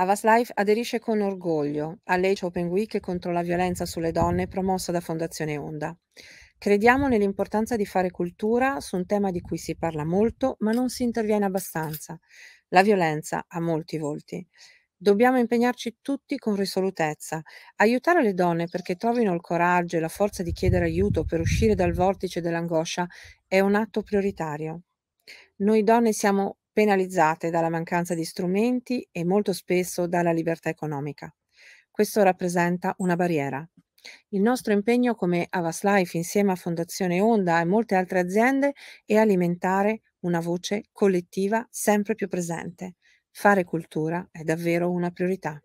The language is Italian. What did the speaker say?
Avas Life aderisce con orgoglio all'Age Open Week contro la violenza sulle donne promossa da Fondazione Onda. Crediamo nell'importanza di fare cultura su un tema di cui si parla molto, ma non si interviene abbastanza. La violenza ha molti volti. Dobbiamo impegnarci tutti con risolutezza, aiutare le donne perché trovino il coraggio e la forza di chiedere aiuto per uscire dal vortice dell'angoscia è un atto prioritario. Noi donne siamo penalizzate dalla mancanza di strumenti e molto spesso dalla libertà economica. Questo rappresenta una barriera. Il nostro impegno come Avaslife insieme a Fondazione Onda e molte altre aziende è alimentare una voce collettiva sempre più presente. Fare cultura è davvero una priorità.